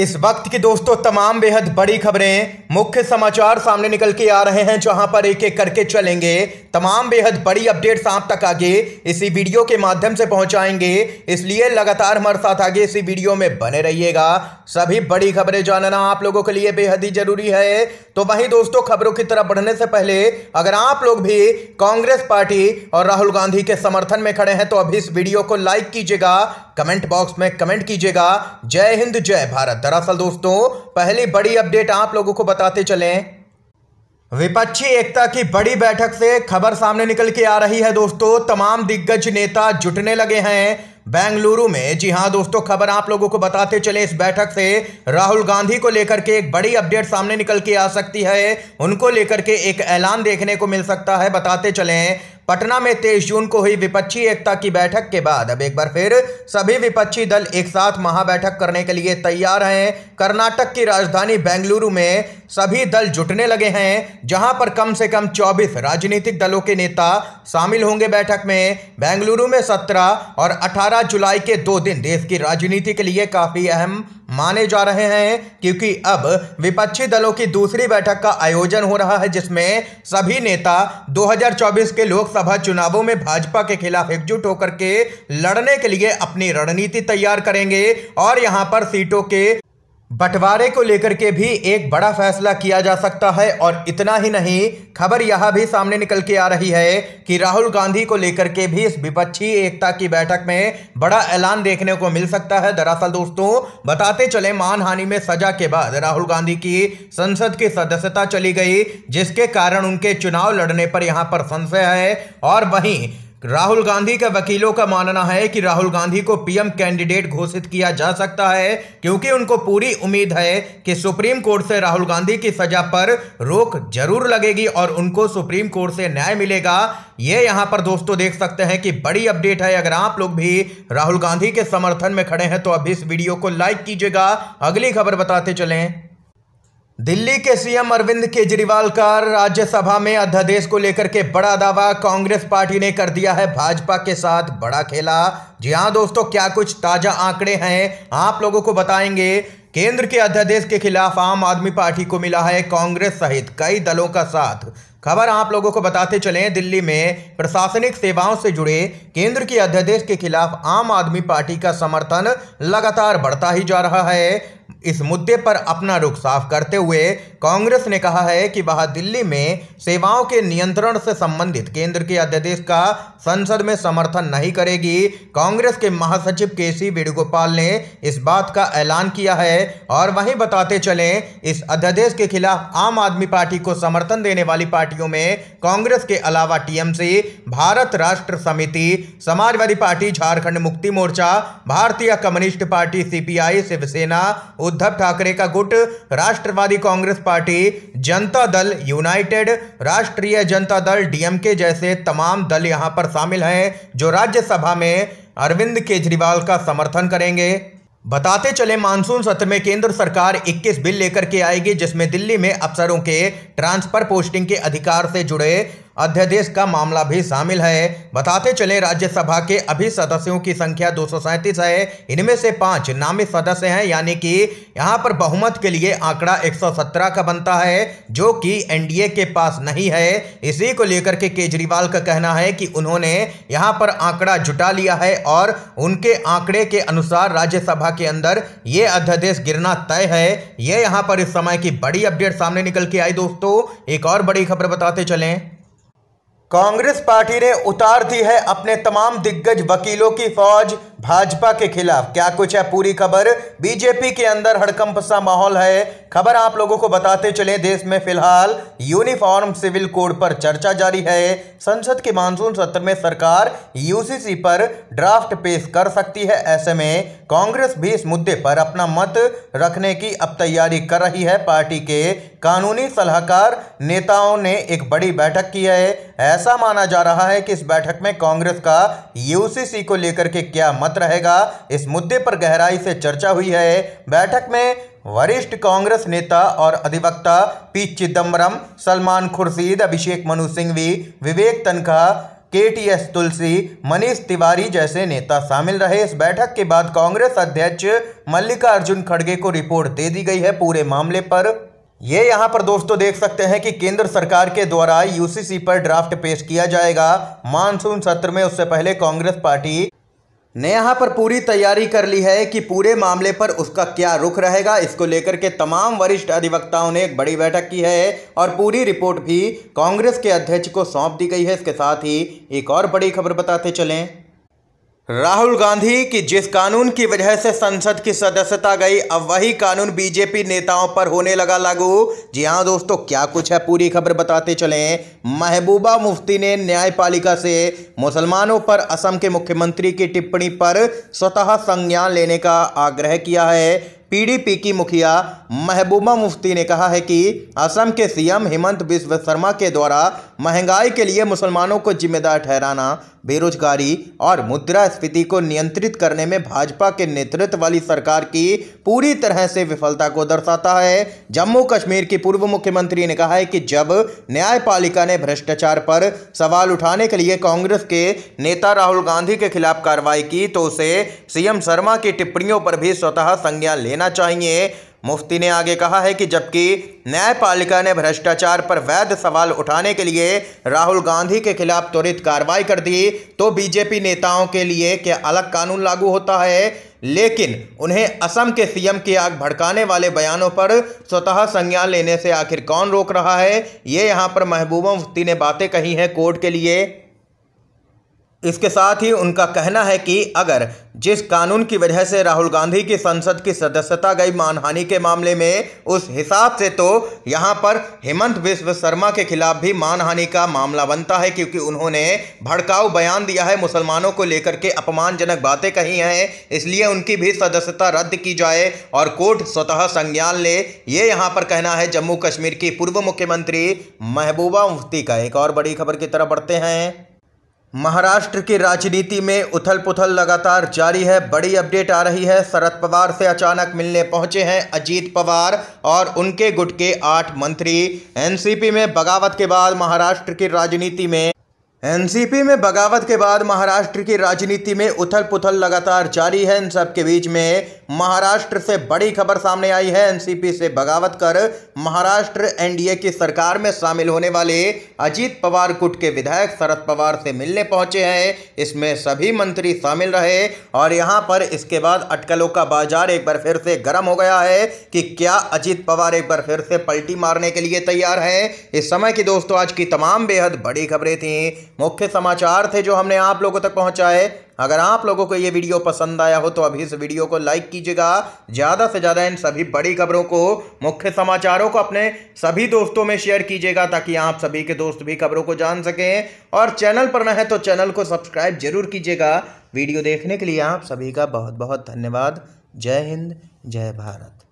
इस वक्त की दोस्तों तमाम बेहद बड़ी खबरें मुख्य समाचार सामने निकल के आ रहे हैं जहां पर एक एक करके चलेंगे तमाम बेहद बड़ी अपडेट्स आप तक आगे इसी वीडियो के माध्यम से पहुंचाएंगे इसलिए लगातार हमारे साथ आगे इसी वीडियो में बने रहिएगा सभी बड़ी खबरें जानना आप लोगों के लिए बेहद ही जरूरी है तो वहीं दोस्तों खबरों की तरफ बढ़ने से पहले अगर आप लोग भी कांग्रेस पार्टी और राहुल गांधी के समर्थन में खड़े हैं तो अभी इस वीडियो को लाइक कीजिएगा कमेंट बॉक्स में कमेंट कीजिएगा जय हिंद जय भारत दरअसल दोस्तों पहली बड़ी अपडेट आप लोगों को बताते चले विपक्षी एकता की बड़ी बैठक से खबर सामने निकल के आ रही है दोस्तों तमाम दिग्गज नेता जुटने लगे हैं बेंगलुरु में जी हाँ दोस्तों खबर आप लोगों को बताते चले इस बैठक से राहुल गांधी को लेकर के एक बड़ी अपडेट सामने निकल के आ सकती है उनको लेकर के एक ऐलान देखने को मिल सकता है बताते चले पटना में तेईस जून को हुई विपक्षी एकता की बैठक के बाद अब एक बार फिर सभी विपक्षी दल एक साथ महाबैठक करने के लिए तैयार हैं कर्नाटक की राजधानी बेंगलुरु में सभी दल जुटने लगे हैं जहां पर कम से कम 24 राजनीतिक दलों के नेता शामिल होंगे बैठक में बेंगलुरु में 17 और 18 जुलाई के दो दिन देश की राजनीति के लिए काफ़ी अहम माने जा रहे हैं क्योंकि अब विपक्षी दलों की दूसरी बैठक का आयोजन हो रहा है जिसमें सभी नेता 2024 के लोकसभा चुनावों में भाजपा के खिलाफ एकजुट होकर के लड़ने के लिए अपनी रणनीति तैयार करेंगे और यहां पर सीटों के बंटवारे को लेकर के भी एक बड़ा फैसला किया जा सकता है और इतना ही नहीं खबर यह भी सामने निकल के आ रही है कि राहुल गांधी को लेकर के भी इस विपक्षी एकता की बैठक में बड़ा ऐलान देखने को मिल सकता है दरअसल दोस्तों बताते चले मानहानि में सजा के बाद राहुल गांधी की संसद की सदस्यता चली गई जिसके कारण उनके चुनाव लड़ने पर यहाँ पर संशय है और वहीं राहुल गांधी के वकीलों का मानना है कि राहुल गांधी को पीएम कैंडिडेट घोषित किया जा सकता है क्योंकि उनको पूरी उम्मीद है कि सुप्रीम कोर्ट से राहुल गांधी की सजा पर रोक जरूर लगेगी और उनको सुप्रीम कोर्ट से न्याय मिलेगा ये यहां पर दोस्तों देख सकते हैं कि बड़ी अपडेट है अगर आप लोग भी राहुल गांधी के समर्थन में खड़े हैं तो अब इस वीडियो को लाइक कीजिएगा अगली खबर बताते चलें दिल्ली के सीएम अरविंद केजरीवाल का राज्यसभा में अध्यादेश को लेकर के बड़ा दावा कांग्रेस पार्टी ने कर दिया है भाजपा के साथ बड़ा खेला जी हाँ दोस्तों क्या कुछ ताजा आंकड़े हैं आप लोगों को बताएंगे केंद्र के अध्यादेश के खिलाफ आम आदमी पार्टी को मिला है कांग्रेस सहित कई दलों का साथ खबर आप लोगों को बताते चलें दिल्ली में प्रशासनिक सेवाओं से जुड़े केंद्र के अध्यादेश के खिलाफ आम आदमी पार्टी का समर्थन लगातार बढ़ता ही जा रहा है इस मुद्दे पर अपना रुख साफ करते हुए कांग्रेस ने कहा है कि वह दिल्ली में सेवाओं के नियंत्रण से संबंधित केंद्र के अध्यादेश का संसद में समर्थन नहीं करेगी कांग्रेस के महासचिव के सी वेणुगोपाल ने इस बात का ऐलान किया है और वहीं बताते चले इस अध्यादेश के खिलाफ आम आदमी पार्टी को समर्थन देने वाली पार्टियों में कांग्रेस के अलावा टीएमसी भारत राष्ट्र समिति Samajwadi party Jharkhand Mukti Morcha Bharatiya communist party CPI Shiv Sena Uddhav Thackeray का गुट राष्ट्रवादी कांग्रेस पार्टी जनता दल यूनाइटेड राष्ट्रीय जनता दल डीएमके जैसे तमाम दल यहां पर शामिल हैं जो राज्यसभा में अरविंद केजरीवाल का समर्थन करेंगे बताते चले मानसून सत्र में केंद्र सरकार 21 बिल लेकर के आएगी जिसमें दिल्ली में अफसरों के ट्रांसफर पोस्टिंग के अधिकार से जुड़े अध्यादेश का मामला भी शामिल है बताते चले राज्यसभा के अभी सदस्यों की संख्या दो है इनमें से पांच नामित सदस्य हैं यानी कि यहाँ पर बहुमत के लिए आंकड़ा 117 का बनता है जो कि एनडीए के पास नहीं है इसी को लेकर के केजरीवाल का कहना है कि उन्होंने यहाँ पर आंकड़ा जुटा लिया है और उनके आंकड़े के अनुसार राज्यसभा के अंदर ये अध्यादेश गिरना तय है ये यहाँ पर इस समय की बड़ी अपडेट सामने निकल के आई दोस्तों एक और बड़ी खबर बताते चलें कांग्रेस पार्टी ने उतार दी है अपने तमाम दिग्गज वकीलों की फौज भाजपा के खिलाफ क्या कुछ है पूरी खबर बीजेपी के अंदर हड़कंप सा माहौल है खबर आप लोगों को बताते चले देश में फिलहाल यूनिफॉर्म सिविल कोड पर चर्चा जारी है संसद के मानसून सत्र में सरकार यूसीसी पर ड्राफ्ट पेश कर सकती है ऐसे में कांग्रेस भी इस मुद्दे पर अपना मत रखने की अब तैयारी कर रही है पार्टी के कानूनी सलाहकार नेताओं ने एक बड़ी बैठक की है ऐसा माना जा रहा है कि इस बैठक में कांग्रेस का यूसीसी को लेकर के क्या मत मत रहेगा इस मुद्दे पर गहराई से चर्चा हुई है बैठक में वरिष्ठ कांग्रेस नेता और अधिवक्ता P Chidambaram Salman Khurshid Abhishek Manu Singhvi Vivek Tankha K T S Tulsi Manish Tewari जैसे नेता शामिल रहे इस बैठक के बाद कांग्रेस अध्यक्ष मल्लिकार्जुन खड़गे को रिपोर्ट दे दी गई है पूरे मामले पर ये यहाँ पर दोस्तों देख सकते हैं कि केंद्र सरकार के द्वारा यूसीसी पर ड्राफ्ट पेश किया जाएगा मानसून सत्र में उससे पहले कांग्रेस पार्टी ने यहाँ पर पूरी तैयारी कर ली है कि पूरे मामले पर उसका क्या रुख रहेगा इसको लेकर के तमाम वरिष्ठ अधिवक्ताओं ने एक बड़ी बैठक की है और पूरी रिपोर्ट भी कांग्रेस के अध्यक्ष को सौंप दी गई है इसके साथ ही एक और बड़ी खबर बताते चलें राहुल गांधी की जिस कानून की वजह से संसद की सदस्यता गई अब वही कानून बीजेपी नेताओं पर होने लगा लागू जी हाँ दोस्तों क्या कुछ है पूरी खबर बताते चले महबूबा मुफ्ती ने न्यायपालिका से मुसलमानों पर असम के मुख्यमंत्री की टिप्पणी पर स्वतः संज्ञान लेने का आग्रह किया है पीडीपी की मुखिया महबूबा मुफ्ती ने कहा है कि असम के सीएम हेमंत बिस्व शर्मा के द्वारा महंगाई के लिए मुसलमानों को जिम्मेदार ठहराना बेरोजगारी और मुद्रास्फीति को नियंत्रित करने में भाजपा के नेतृत्व वाली सरकार की पूरी तरह से विफलता को दर्शाता है जम्मू कश्मीर की पूर्व मुख्यमंत्री ने कहा है कि जब न्यायपालिका ने भ्रष्टाचार पर सवाल उठाने के लिए कांग्रेस के नेता राहुल गांधी के खिलाफ कार्रवाई की तो उसे सीएम शर्मा की टिप्पणियों पर भी स्वतः संज्ञान लेना रहना चाहिए मुफ्ती ने आगे कहा है कि जबकि न्यायपालिका ने भ्रष्टाचार पर वैध सवाल उठाने के लिए राहुल गांधी के खिलाफ त्वरित कार्रवाई कर दी तो बीजेपी नेताओं के लिए क्या अलग कानून लागू होता है लेकिन उन्हें असम के सीएम की आग भड़काने वाले बयानों पर स्वतः संज्ञान लेने से आखिर कौन रोक रहा है ये यहाँ पर महबूबा मुफ्ती ने बातें कही हैं कोर्ट के लिए इसके साथ ही उनका कहना है कि अगर जिस कानून की वजह से राहुल गांधी की संसद की सदस्यता गई मानहानि के मामले में उस हिसाब से तो यहां पर हेमंत विश्व शर्मा के खिलाफ भी मानहानि का मामला बनता है क्योंकि उन्होंने भड़काऊ बयान दिया है मुसलमानों को लेकर के अपमानजनक बातें कही हैं इसलिए उनकी भी सदस्यता रद्द की जाए और कोर्ट स्वतः संज्ञान ले ये यहाँ पर कहना है जम्मू कश्मीर की पूर्व मुख्यमंत्री महबूबा मुफ्ती का एक और बड़ी खबर की तरफ बढ़ते हैं महाराष्ट्र की राजनीति में उथल पुथल लगातार जारी है बड़ी अपडेट आ रही है शरद पवार से अचानक मिलने पहुंचे हैं अजीत पवार और उनके गुट के आठ मंत्री एनसीपी में बगावत के बाद महाराष्ट्र की राजनीति में एनसीपी में बगावत के बाद महाराष्ट्र की राजनीति में उथल पुथल लगातार जारी है इन सब के बीच में महाराष्ट्र से बड़ी खबर सामने आई है एनसीपी से बगावत कर महाराष्ट्र एनडीए की सरकार में शामिल होने वाले अजीत पवार गुट के विधायक शरद पवार से मिलने पहुंचे हैं इसमें सभी मंत्री शामिल रहे और यहां पर इसके बाद अटकलों का बाजार एक बार फिर से गर्म हो गया है कि क्या अजीत पवार एक बार फिर से पलटी मारने के लिए तैयार है इस समय की दोस्तों आज की तमाम बेहद बड़ी खबरें थी मुख्य समाचार थे जो हमने आप लोगों तक पहुंचाए अगर आप लोगों को ये वीडियो पसंद आया हो तो अभी इस वीडियो को लाइक कीजिएगा ज़्यादा से ज़्यादा इन सभी बड़ी खबरों को मुख्य समाचारों को अपने सभी दोस्तों में शेयर कीजिएगा ताकि आप सभी के दोस्त भी खबरों को जान सकें और चैनल पर न है तो चैनल को सब्सक्राइब जरूर कीजिएगा वीडियो देखने के लिए आप सभी का बहुत बहुत धन्यवाद जय हिंद जय भारत